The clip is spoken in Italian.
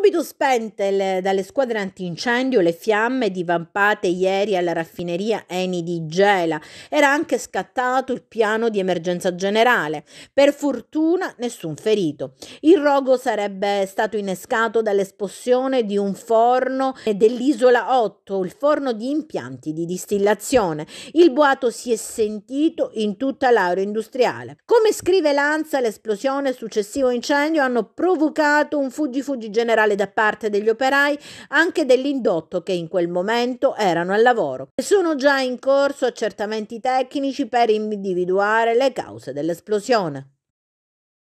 Subito spente le, dalle squadre antincendio le fiamme divampate ieri alla raffineria Eni di Gela, era anche scattato il piano di emergenza generale. Per fortuna nessun ferito. Il rogo sarebbe stato innescato dall'esplosione di un forno dell'isola 8, il forno di impianti di distillazione. Il boato si è sentito in tutta l'area industriale. Come scrive Lanza, l'esplosione e il successivo incendio hanno provocato un fuggi-fuggi generale generale da parte degli operai, anche dell'indotto che in quel momento erano al lavoro. E sono già in corso accertamenti tecnici per individuare le cause dell'esplosione.